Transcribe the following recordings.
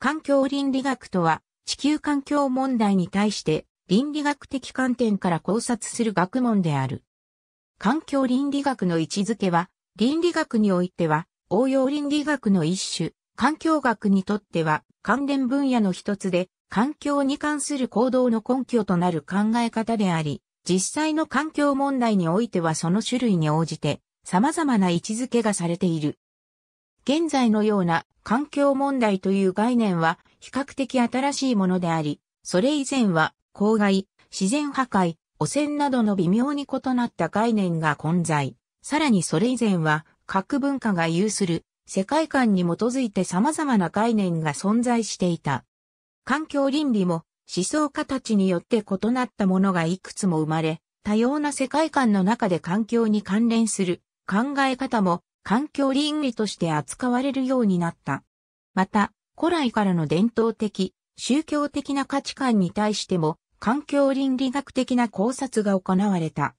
環境倫理学とは、地球環境問題に対して倫理学的観点から考察する学問である。環境倫理学の位置づけは、倫理学においては、応用倫理学の一種、環境学にとっては関連分野の一つで、環境に関する行動の根拠となる考え方であり、実際の環境問題においてはその種類に応じて様々な位置づけがされている。現在のような環境問題という概念は比較的新しいものであり、それ以前は公害、自然破壊、汚染などの微妙に異なった概念が混在。さらにそれ以前は各文化が有する世界観に基づいて様々な概念が存在していた。環境倫理も思想家たちによって異なったものがいくつも生まれ、多様な世界観の中で環境に関連する考え方も環境倫理として扱われるようになった。また、古来からの伝統的、宗教的な価値観に対しても、環境倫理学的な考察が行われた。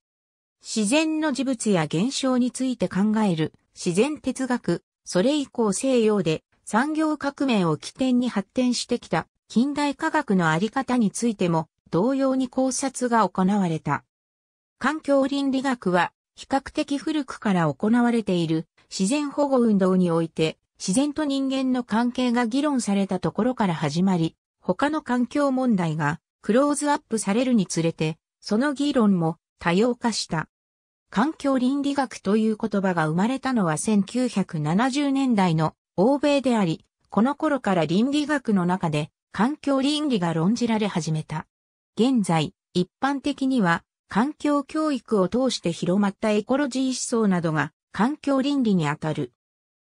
自然の事物や現象について考える自然哲学、それ以降西洋で産業革命を起点に発展してきた近代科学のあり方についても同様に考察が行われた。環境倫理学は比較的古くから行われている自然保護運動において、自然と人間の関係が議論されたところから始まり、他の環境問題がクローズアップされるにつれて、その議論も多様化した。環境倫理学という言葉が生まれたのは1970年代の欧米であり、この頃から倫理学の中で環境倫理が論じられ始めた。現在、一般的には環境教育を通して広まったエコロジー思想などが環境倫理にあたる。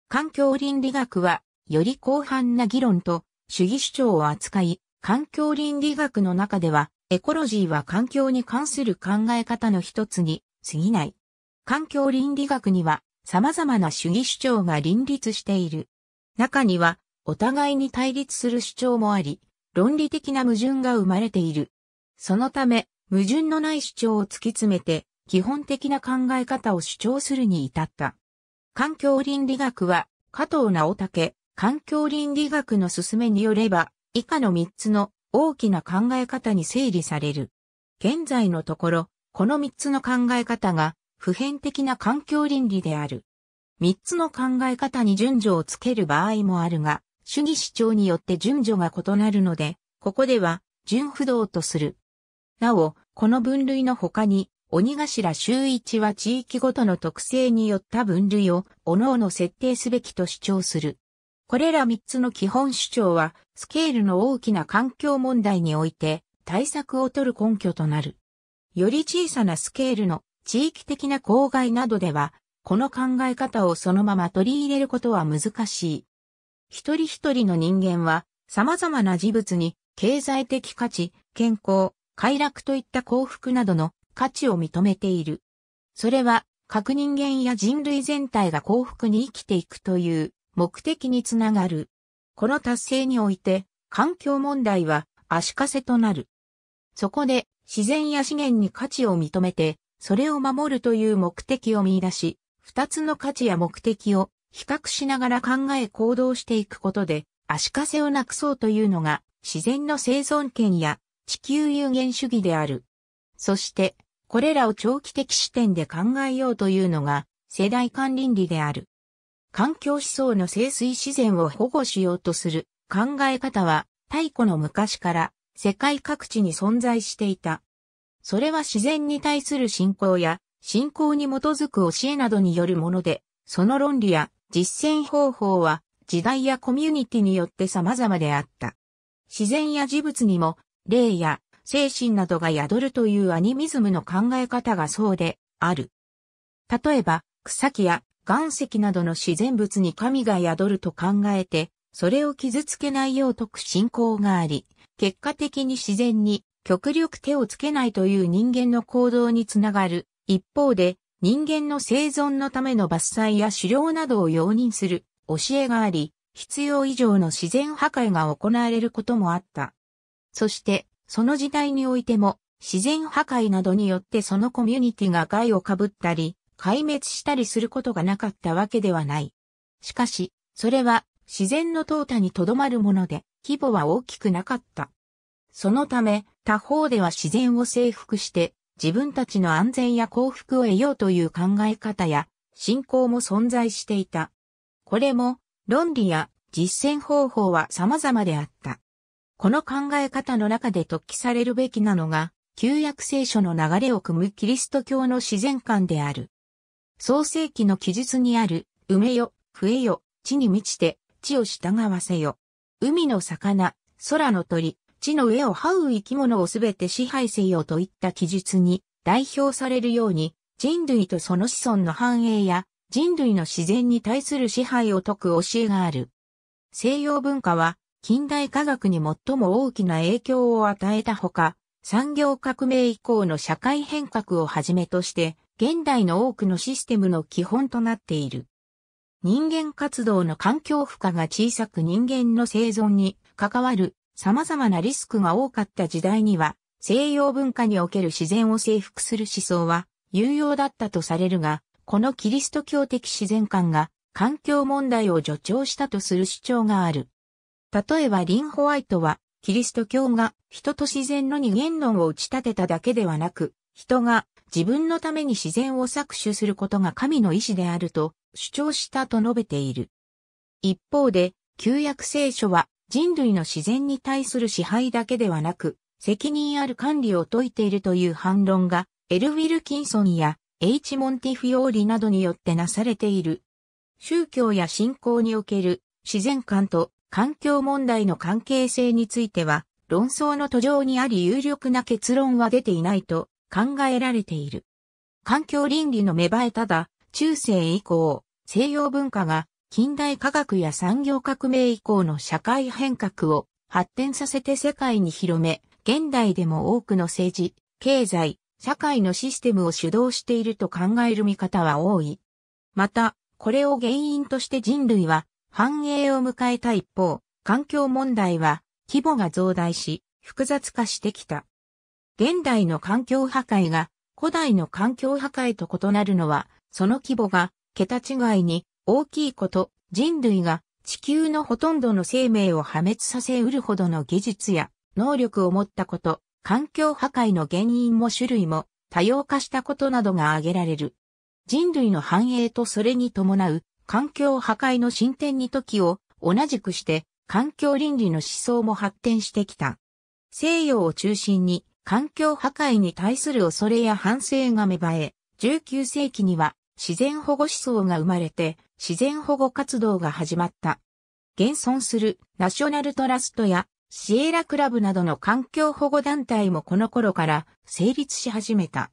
環境倫理学は、より広範な議論と主義主張を扱い、環境倫理学の中では、エコロジーは環境に関する考え方の一つに過ぎない。環境倫理学には、様々な主義主張が林立している。中には、お互いに対立する主張もあり、論理的な矛盾が生まれている。そのため、矛盾のない主張を突き詰めて、基本的な考え方を主張するに至った。環境倫理学は、加藤直武、環境倫理学の勧めによれば、以下の3つの大きな考え方に整理される。現在のところ、この3つの考え方が、普遍的な環境倫理である。3つの考え方に順序をつける場合もあるが、主義主張によって順序が異なるので、ここでは、順不動とする。なお、この分類の他に、鬼頭周一は地域ごとの特性によった分類を、各々設定すべきと主張する。これら三つの基本主張は、スケールの大きな環境問題において、対策を取る根拠となる。より小さなスケールの地域的な公害などでは、この考え方をそのまま取り入れることは難しい。一人一人の人間は、様々な事物に、経済的価値、健康、快楽といった幸福などの価値を認めている。それは、各人間や人類全体が幸福に生きていくという目的につながる。この達成において、環境問題は足かせとなる。そこで、自然や資源に価値を認めて、それを守るという目的を見出し、二つの価値や目的を比較しながら考え行動していくことで、足かせをなくそうというのが自然の生存権や地球有限主義である。そして、これらを長期的視点で考えようというのが世代間倫理である。環境思想の生水自然を保護しようとする考え方は太古の昔から世界各地に存在していた。それは自然に対する信仰や信仰に基づく教えなどによるもので、その論理や実践方法は時代やコミュニティによって様々であった。自然や事物にも霊や精神などが宿るというアニミズムの考え方がそうである。例えば、草木や岩石などの自然物に神が宿ると考えて、それを傷つけないよう解く信仰があり、結果的に自然に極力手をつけないという人間の行動につながる。一方で、人間の生存のための伐採や狩猟などを容認する教えがあり、必要以上の自然破壊が行われることもあった。そして、その時代においても、自然破壊などによってそのコミュニティが害をかぶったり、壊滅したりすることがなかったわけではない。しかし、それは自然の淘汰にとどまるもので、規模は大きくなかった。そのため、他方では自然を征服して、自分たちの安全や幸福を得ようという考え方や、信仰も存在していた。これも、論理や実践方法は様々であった。この考え方の中で突起されるべきなのが、旧約聖書の流れを組むキリスト教の自然観である。創世記の記述にある、埋めよ、増えよ、地に満ちて、地を従わせよ。海の魚、空の鳥、地の上を這う生き物をすべて支配せよといった記述に代表されるように、人類とその子孫の繁栄や人類の自然に対する支配を解く教えがある。西洋文化は近代科学に最も大きな影響を与えたほか、産業革命以降の社会変革をはじめとして、現代の多くのシステムの基本となっている。人間活動の環境負荷が小さく人間の生存に関わる様々なリスクが多かった時代には、西洋文化における自然を征服する思想は有用だったとされるが、このキリスト教的自然観が環境問題を助長したとする主張がある。例えばリン・ホワイトは、キリスト教が人と自然の二元論を打ち立てただけではなく、人が自分のために自然を搾取することが神の意志であると主張したと述べている。一方で、旧約聖書は人類の自然に対する支配だけではなく、責任ある管理を解いているという反論が、エル・ウィルキンソンや H・ モンティフィオーリなどによってなされている。宗教や信仰における自然観と環境問題の関係性については、論争の途上にあり有力な結論は出ていないと考えられている。環境倫理の芽生えただ、中世以降、西洋文化が近代科学や産業革命以降の社会変革を発展させて世界に広め、現代でも多くの政治、経済、社会のシステムを主導していると考える見方は多い。また、これを原因として人類は繁栄を迎えた一方、環境問題は規模が増大し、複雑化してきた。現代の環境破壊が古代の環境破壊と異なるのは、その規模が桁違いに大きいこと、人類が地球のほとんどの生命を破滅させうるほどの技術や能力を持ったこと、環境破壊の原因も種類も多様化したことなどが挙げられる。人類の繁栄とそれに伴う環境破壊の進展に時を同じくして環境倫理の思想も発展してきた。西洋を中心に環境破壊に対する恐れや反省が芽生え、19世紀には自然保護思想が生まれて自然保護活動が始まった。現存するナショナルトラストやシエラクラブなどの環境保護団体もこの頃から成立し始めた。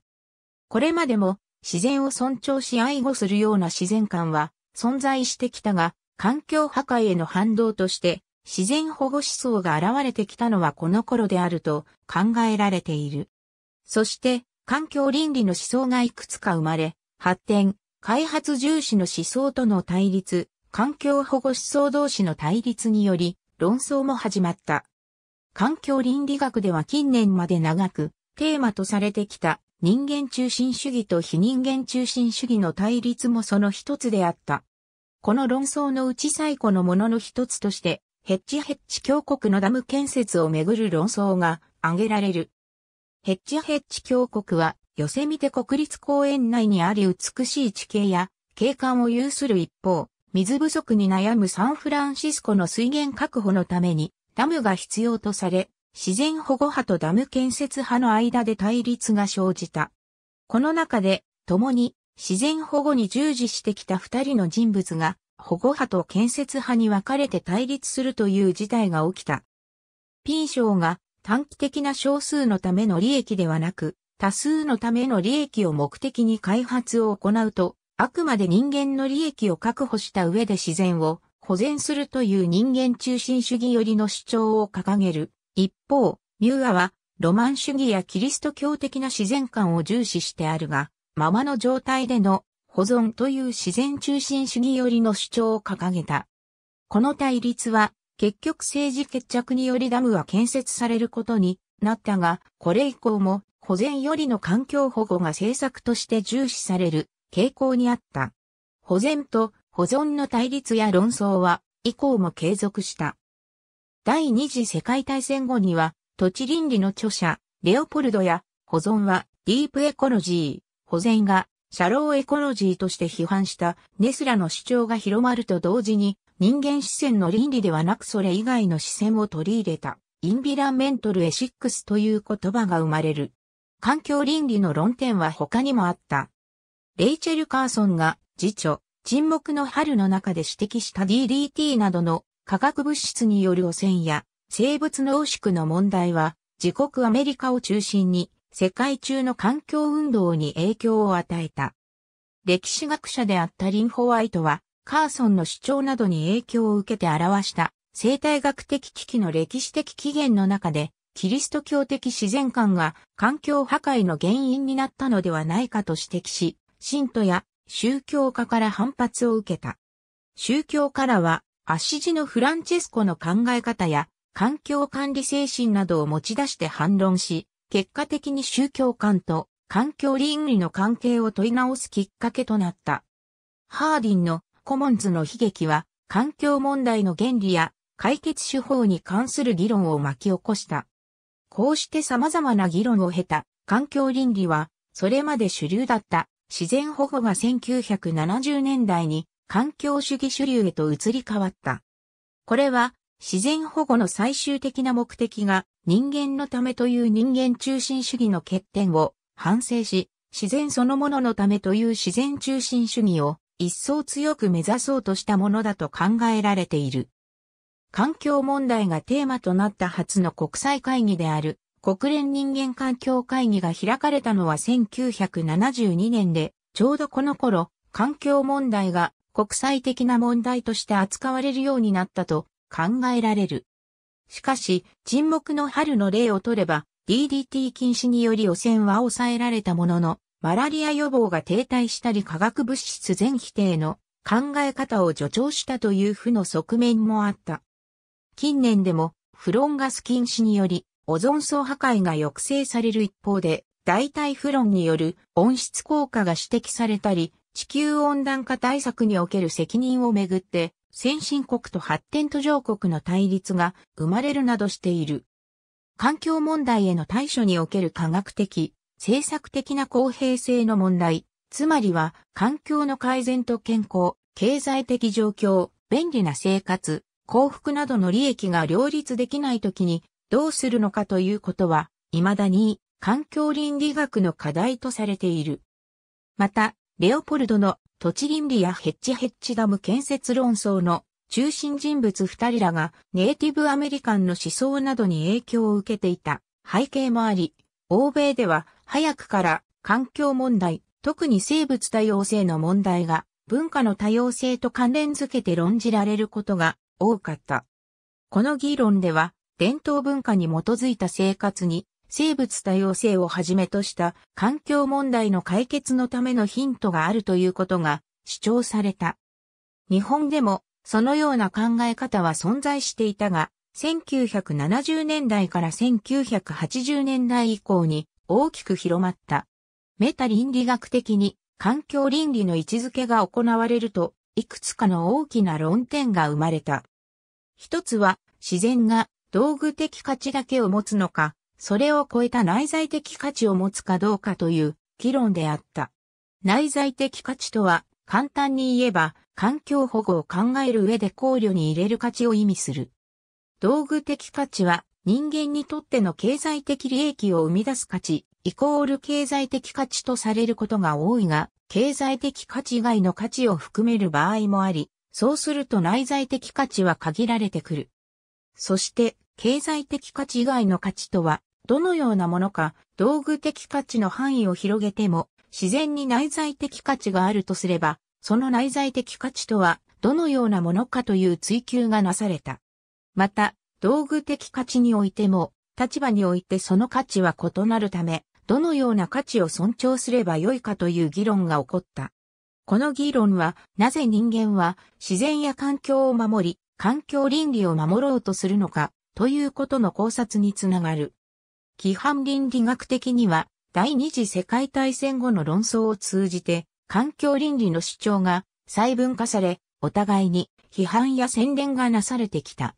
これまでも自然を尊重し愛護するような自然観は存在してきたが、環境破壊への反動として、自然保護思想が現れてきたのはこの頃であると考えられている。そして、環境倫理の思想がいくつか生まれ、発展、開発重視の思想との対立、環境保護思想同士の対立により、論争も始まった。環境倫理学では近年まで長く、テーマとされてきた人間中心主義と非人間中心主義の対立もその一つであった。この論争のうち最古のものの一つとして、ヘッジヘッジ峡谷のダム建設をめぐる論争が挙げられる。ヘッジヘッジ峡谷は、寄せミて国立公園内にあり美しい地形や景観を有する一方、水不足に悩むサンフランシスコの水源確保のためにダムが必要とされ、自然保護派とダム建設派の間で対立が生じた。この中で、共に自然保護に従事してきた二人の人物が、保護派と建設派に分かれて対立するという事態が起きた。ピン賞が短期的な少数のための利益ではなく、多数のための利益を目的に開発を行うと、あくまで人間の利益を確保した上で自然を保全するという人間中心主義寄りの主張を掲げる。一方、ミューアはロマン主義やキリスト教的な自然観を重視してあるが、ままの状態での保存という自然中心主義よりの主張を掲げた。この対立は結局政治決着によりダムは建設されることになったが、これ以降も保全よりの環境保護が政策として重視される傾向にあった。保全と保存の対立や論争は以降も継続した。第二次世界大戦後には土地倫理の著者レオポルドや保存はディープエコロジー、保全がシャローエコロジーとして批判したネスラの主張が広まると同時に人間視線の倫理ではなくそれ以外の視線を取り入れたインビラメントルエシックスという言葉が生まれる。環境倫理の論点は他にもあった。レイチェル・カーソンが辞著沈黙の春の中で指摘した DDT などの化学物質による汚染や生物濃縮の問題は自国アメリカを中心に世界中の環境運動に影響を与えた。歴史学者であったリン・ホワイトは、カーソンの主張などに影響を受けて表した生態学的危機の歴史的起源の中で、キリスト教的自然観が環境破壊の原因になったのではないかと指摘し、信徒や宗教家から反発を受けた。宗教からは、アシジのフランチェスコの考え方や環境管理精神などを持ち出して反論し、結果的に宗教観と環境倫理の関係を問い直すきっかけとなった。ハーディンのコモンズの悲劇は環境問題の原理や解決手法に関する議論を巻き起こした。こうして様々な議論を経た環境倫理はそれまで主流だった自然保護が1970年代に環境主義主流へと移り変わった。これは自然保護の最終的な目的が人間のためという人間中心主義の欠点を反省し、自然そのもののためという自然中心主義を一層強く目指そうとしたものだと考えられている。環境問題がテーマとなった初の国際会議である国連人間環境会議が開かれたのは1972年で、ちょうどこの頃、環境問題が国際的な問題として扱われるようになったと考えられる。しかし、沈黙の春の例を取れば、DDT 禁止により汚染は抑えられたものの、マラリア予防が停滞したり化学物質全否定の考え方を助長したという負の側面もあった。近年でも、フロンガス禁止により、オゾン層破壊が抑制される一方で、代替フロンによる温室効果が指摘されたり、地球温暖化対策における責任をめぐって、先進国と発展途上国の対立が生まれるなどしている。環境問題への対処における科学的、政策的な公平性の問題、つまりは環境の改善と健康、経済的状況、便利な生活、幸福などの利益が両立できないときにどうするのかということは、未だに環境倫理学の課題とされている。また、レオポルドの土地倫理やヘッジヘッジダム建設論争の中心人物二人らがネイティブアメリカンの思想などに影響を受けていた背景もあり、欧米では早くから環境問題、特に生物多様性の問題が文化の多様性と関連づけて論じられることが多かった。この議論では伝統文化に基づいた生活に生物多様性をはじめとした環境問題の解決のためのヒントがあるということが主張された。日本でもそのような考え方は存在していたが、1970年代から1980年代以降に大きく広まった。メタ倫理学的に環境倫理の位置づけが行われると、いくつかの大きな論点が生まれた。一つは自然が道具的価値だけを持つのか、それを超えた内在的価値を持つかどうかという議論であった。内在的価値とは、簡単に言えば、環境保護を考える上で考慮に入れる価値を意味する。道具的価値は、人間にとっての経済的利益を生み出す価値、イコール経済的価値とされることが多いが、経済的価値以外の価値を含める場合もあり、そうすると内在的価値は限られてくる。そして、経済的価値以外の価値とは、どのようなものか、道具的価値の範囲を広げても、自然に内在的価値があるとすれば、その内在的価値とは、どのようなものかという追求がなされた。また、道具的価値においても、立場においてその価値は異なるため、どのような価値を尊重すればよいかという議論が起こった。この議論は、なぜ人間は自然や環境を守り、環境倫理を守ろうとするのか、ということの考察につながる。規範倫理学的には、第二次世界大戦後の論争を通じて、環境倫理の主張が細分化され、お互いに批判や宣伝がなされてきた。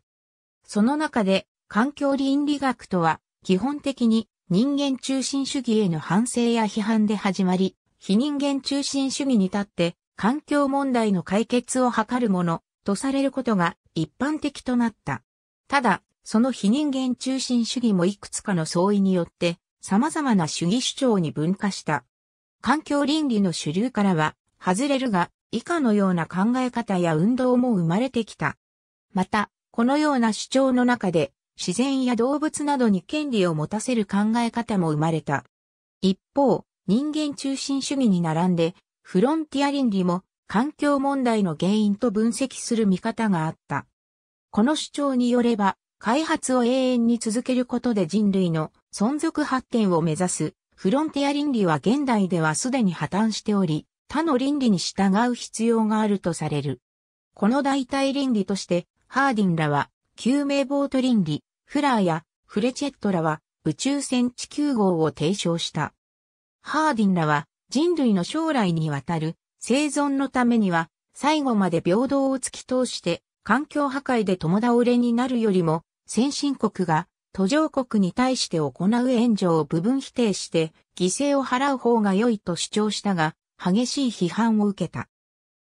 その中で、環境倫理学とは、基本的に人間中心主義への反省や批判で始まり、非人間中心主義に立って、環境問題の解決を図るものとされることが一般的となった。ただ、その非人間中心主義もいくつかの相違によって様々な主義主張に分化した。環境倫理の主流からは外れるが以下のような考え方や運動も生まれてきた。また、このような主張の中で自然や動物などに権利を持たせる考え方も生まれた。一方、人間中心主義に並んで、フロンティア倫理も環境問題の原因と分析する見方があった。この主張によれば、開発を永遠に続けることで人類の存続発展を目指すフロンティア倫理は現代ではすでに破綻しており、他の倫理に従う必要があるとされる。この代替倫理として、ハーディンらは、救命ボート倫理、フラーやフレチェットらは、宇宙船地球号を提唱した。ハーディンらは、人類の将来にわたる生存のためには、最後まで平等を突き通して、環境破壊で共倒れになるよりも、先進国が途上国に対して行う援助を部分否定して犠牲を払う方が良いと主張したが、激しい批判を受けた。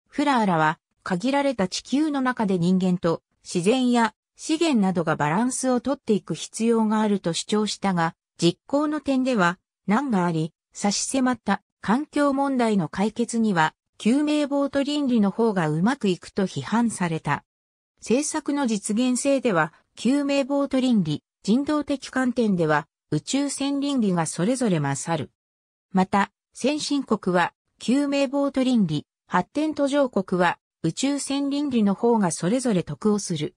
フラーラは限られた地球の中で人間と自然や資源などがバランスをとっていく必要があると主張したが、実行の点では難があり、差し迫った環境問題の解決には救命ボート倫理の方がうまくいくと批判された。政策の実現性では救命ボート倫理、人道的観点では、宇宙船倫理がそれぞれ勝る。また、先進国は、救命ボート倫理、発展途上国は、宇宙船倫理の方がそれぞれ得をする。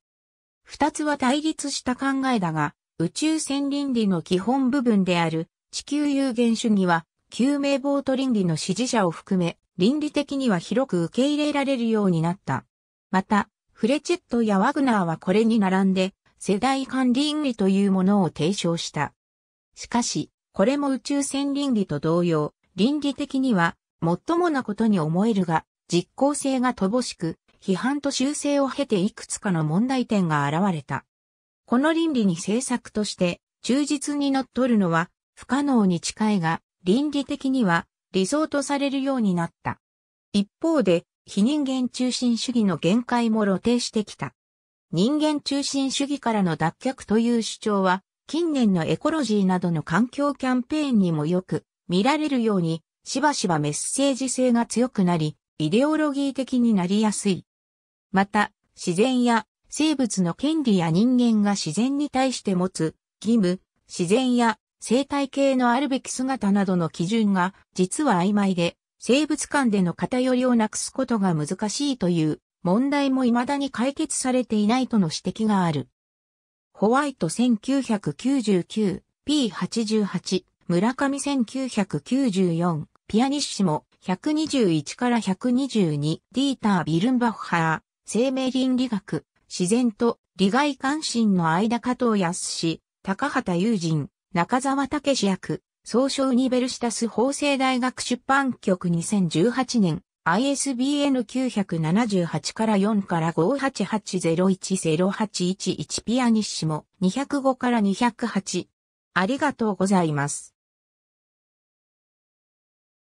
二つは対立した考えだが、宇宙船倫理の基本部分である、地球有限主義は、救命ボート倫理の支持者を含め、倫理的には広く受け入れられるようになった。また、フレチェットやワグナーはこれに並んで、世代間倫理というものを提唱した。しかし、これも宇宙船倫理と同様、倫理的には、最もなことに思えるが、実効性が乏しく、批判と修正を経ていくつかの問題点が現れた。この倫理に政策として忠実に則っるのは不可能に近いが、倫理的には理想とされるようになった。一方で、非人間中心主義の限界も露呈してきた。人間中心主義からの脱却という主張は、近年のエコロジーなどの環境キャンペーンにもよく見られるように、しばしばメッセージ性が強くなり、イデオロギー的になりやすい。また、自然や生物の権利や人間が自然に対して持つ義務、自然や生態系のあるべき姿などの基準が実は曖昧で、生物間での偏りをなくすことが難しいという問題も未だに解決されていないとの指摘がある。ホワイト 1999P88 村上1994、ピアニッシモ、121から122、ディーター・ビルンバッハー、生命倫理学、自然と利害関心の間加藤康高畑友人、中沢武史役、総称ニベルシタス法政大学出版局2018年、ISBN 978から4から588010811ピアニッシモ205から208。ありがとうございます。